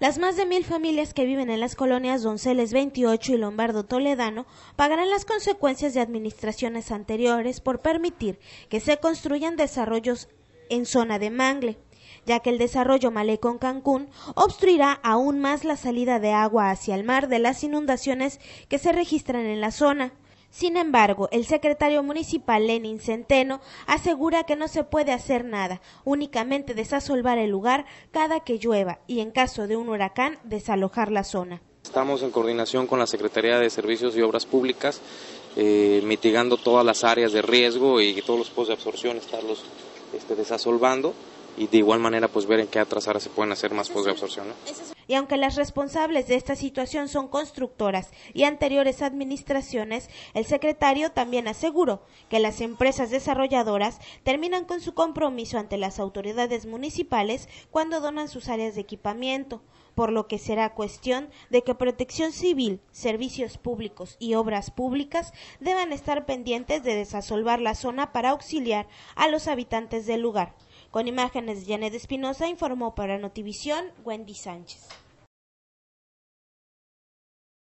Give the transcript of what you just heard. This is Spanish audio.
Las más de mil familias que viven en las colonias Donceles 28 y Lombardo Toledano pagarán las consecuencias de administraciones anteriores por permitir que se construyan desarrollos en zona de mangle, ya que el desarrollo Malecón Cancún obstruirá aún más la salida de agua hacia el mar de las inundaciones que se registran en la zona. Sin embargo, el secretario municipal Lenin Centeno asegura que no se puede hacer nada, únicamente desasolvar el lugar cada que llueva y en caso de un huracán desalojar la zona. Estamos en coordinación con la Secretaría de Servicios y Obras Públicas, eh, mitigando todas las áreas de riesgo y todos los pozos de absorción, estarlos este, desasolvando y de igual manera pues ver en qué atrasar se pueden hacer más pozos de absorción. Y aunque las responsables de esta situación son constructoras y anteriores administraciones, el secretario también aseguró que las empresas desarrolladoras terminan con su compromiso ante las autoridades municipales cuando donan sus áreas de equipamiento, por lo que será cuestión de que protección civil, servicios públicos y obras públicas deban estar pendientes de desasolvar la zona para auxiliar a los habitantes del lugar. Con imágenes de Janet Espinosa informó para Notivisión Wendy Sánchez.